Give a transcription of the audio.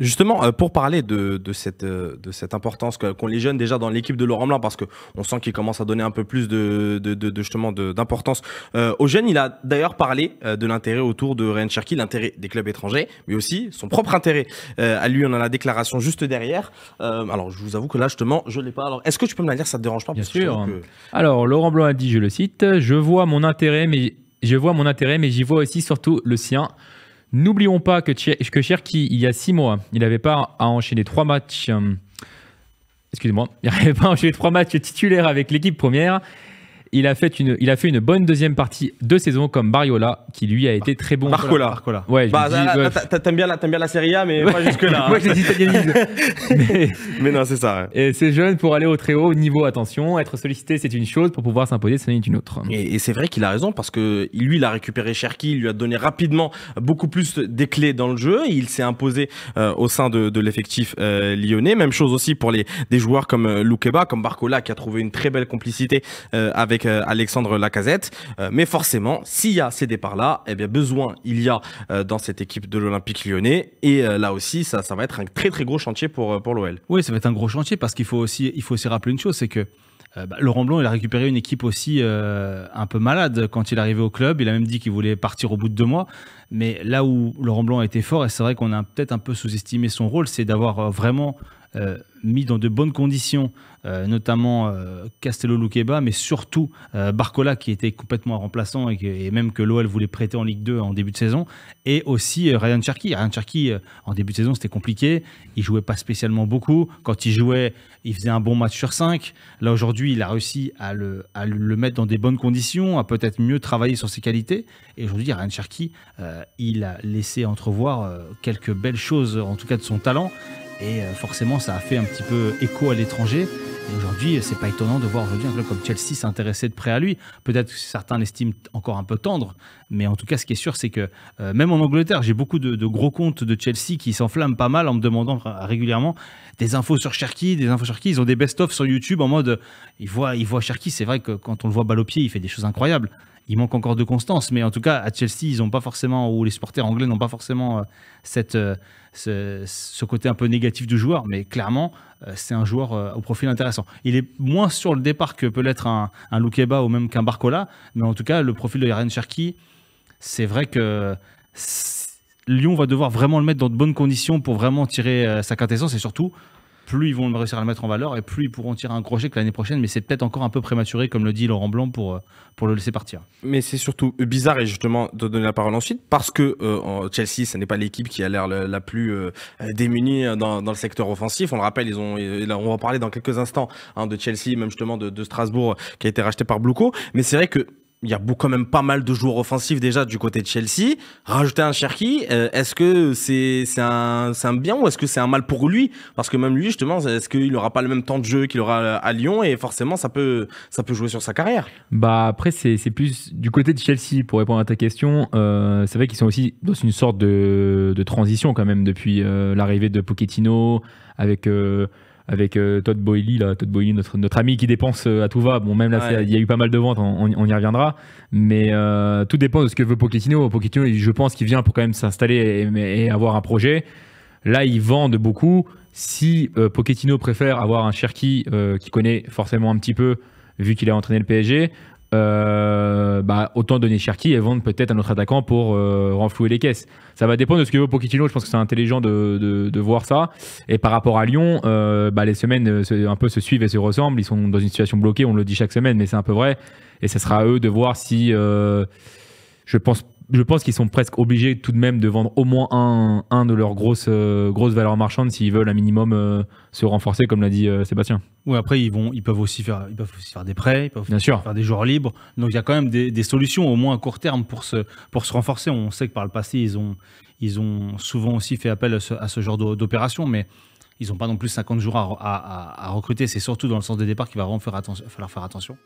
Justement, euh, pour parler de, cette, euh, de cette importance qu'ont les jeunes déjà dans l'équipe de Laurent Blanc, parce qu'on sent qu'il commence à donner un peu plus de, de, d'importance euh, aux jeunes, il a d'ailleurs parlé de l'intérêt autour de Ryan Cherki, l'intérêt des clubs étrangers, mais aussi son propre intérêt. à lui, on a la déclaration juste derrière. alors, je vous avoue que là, justement, je ne l'ai pas. Alors, est-ce que tu peux me la dire Ça ne te dérange pas Bien sûr. Alors, Laurent Blanc a dit, je le cite, Je vois mon intérêt, mais je vois mon intérêt, mais j'y vois aussi surtout le sien. N'oublions pas que, que Cherki, il y a six mois, il n'avait pas à enchaîner trois matchs. Euh, excusez-moi, il n'avait pas enchaîné trois matchs titulaires avec l'équipe première. Il a, fait une, il a fait une bonne deuxième partie de saison comme Bariola, qui lui a été très bon. Barcola. Ouais, bah, ah, ah, T'aimes bien, la Serie A, mais pas jusque-là. Moi, je dit mais, mais, non, c'est ça. Et c'est jeune pour aller au très haut niveau, attention, être sollicité, c'est une chose, pour pouvoir s'imposer, c'est une autre. Et, c'est vrai qu'il a raison, parce que lui, il a récupéré Cherki, il lui a donné rapidement beaucoup plus des clés dans le jeu, il s'est imposé euh, au sein de, l'effectif euh, lyonnais. Même chose aussi pour les, des joueurs comme euh, Lukeba comme Barcola, qui a trouvé une très belle complicité avec euh, Alexandre Lacazette. Euh, mais forcément, s'il y a ces départs-là, et eh bien besoin il y a euh, dans cette équipe de l'Olympique lyonnais. Et là aussi, ça, va être un très très gros chantier pour, pour l'OL. Oui, ça va être un gros chantier parce qu'il faut aussi, il faut aussi rappeler une chose, c'est que bah, Laurent Blanc, il a récupéré une équipe aussi un peu malade quand il est arrivé au club. Il a même dit qu'il voulait partir au bout de deux mois. Mais là où Laurent Blanc a été fort, et c'est vrai qu'on a peut-être un peu sous-estimé son rôle, c'est d'avoir vraiment euh, mis dans de bonnes conditions, euh, notamment euh, Castello-Luqueba, mais surtout Barcola qui était complètement remplaçant et, même que l'OL voulait prêter en Ligue 2 en début de saison, et aussi Ryan Cherki. Ryan Cherky, en début de saison, c'était compliqué, il jouait pas spécialement beaucoup, quand il jouait, il faisait un bon match sur 5, là aujourd'hui, il a réussi à le, le mettre dans des bonnes conditions, à peut-être mieux travailler sur ses qualités, et aujourd'hui, Ryan Cherki, il a laissé entrevoir quelques belles choses, en tout cas de son talent, et euh, forcément, ça a fait un petit peu écho à l'étranger. Et aujourd'hui, c'est pas étonnant de voir venir un club comme Chelsea s'intéresser de près à lui. Peut-être que certains l'estiment encore un peu tendre, mais en tout cas, ce qui est sûr, c'est que euh, même en Angleterre, j'ai beaucoup de, gros comptes de Chelsea qui s'enflamment pas mal en me demandant régulièrement des infos sur Cherki, des infos sur Cherki. Ils ont des best-of sur YouTube en mode euh, ils voient, ils voient Cherki. C'est vrai que quand on le voit balle au pied, il fait des choses incroyables il manque encore de constance, mais en tout cas, à Chelsea, ils n'ont pas forcément, ou les supporters anglais n'ont pas forcément euh, cette, euh, ce, côté un peu négatif du joueur, mais clairement, euh, c'est un joueur au profil intéressant. Il est moins sur le départ que peut l'être un, un ou même qu'un Barcola, mais en tout cas, le profil de Yaren Cherki, c'est vrai que Lyon va devoir vraiment le mettre dans de bonnes conditions pour vraiment tirer sa quintessence et surtout plus ils vont réussir à le mettre en valeur et plus ils pourront tirer un crochet que l'année prochaine. Mais c'est peut-être encore un peu prématuré, comme le dit Laurent Blanc, pour, euh, pour le laisser partir. Mais c'est surtout bizarre, et justement, de donner la parole ensuite, parce que euh, Chelsea, ce n'est pas l'équipe qui a l'air la, plus euh, démunie euh, dans, dans, le secteur offensif. On le rappelle, ils ont, on va parler dans quelques instants hein, de Chelsea, même justement de, Strasbourg, qui a été racheté par Blouco. Mais c'est vrai que il y a quand même pas mal de joueurs offensifs déjà du côté de Chelsea. Rajouter un Cherki, euh, est-ce que c'est un, bien ou est-ce que c'est un mal pour lui Parce que même lui, justement, est-ce qu'il n'aura pas le même temps de jeu qu'il aura euh, à Lyon et forcément ça peut, ça peut jouer sur sa carrière Bah après, c'est plus du côté de Chelsea pour répondre à ta question. Euh, c'est vrai qu'ils sont aussi dans une sorte de, transition quand même depuis l'arrivée de Pochettino avec avec euh, Todd Boily, là, Todd notre, notre ami qui dépense euh, à tout va. Bon, même là, il y a eu pas mal de ventes, on, y reviendra. Mais euh, tout dépend de ce que veut Pochettino. Pochettino, je pense qu'il vient pour quand même s'installer et, avoir un projet. Là, vend vendent beaucoup. Si Pochettino préfère avoir un Cherki qui connaît forcément un petit peu, vu qu'il a entraîné le PSG, euh, bah, autant donner Cherki et vendre peut-être un autre attaquant pour euh, renflouer les caisses. Ça va dépendre de ce que veut Pochettino. Je pense que c'est intelligent de, de, voir ça. Et par rapport à Lyon, euh, bah, les semaines euh, un peu se suivent et se ressemblent. Ils sont dans une situation bloquée. On le dit chaque semaine, mais c'est un peu vrai. Et ça sera à eux de voir si. je pense je pense qu'ils sont presque obligés tout de même de vendre au moins un, de leurs grosses, euh, grosses valeurs marchandes s'ils veulent un minimum euh, se renforcer, comme l'a dit euh, Sébastien. Oui, après, ils, vont, ils, peuvent aussi faire, ils peuvent aussi faire des prêts, ils peuvent faire des joueurs libres. Donc, il y a quand même des, solutions, au moins à court terme, pour se, pour se renforcer. On sait que par le passé, ils ont, ils ont souvent aussi fait appel à ce, genre d'opération, mais ils n'ont pas non plus 50 jours à, à, recruter. C'est surtout dans le sens des départs qu'il va vraiment faire falloir faire attention.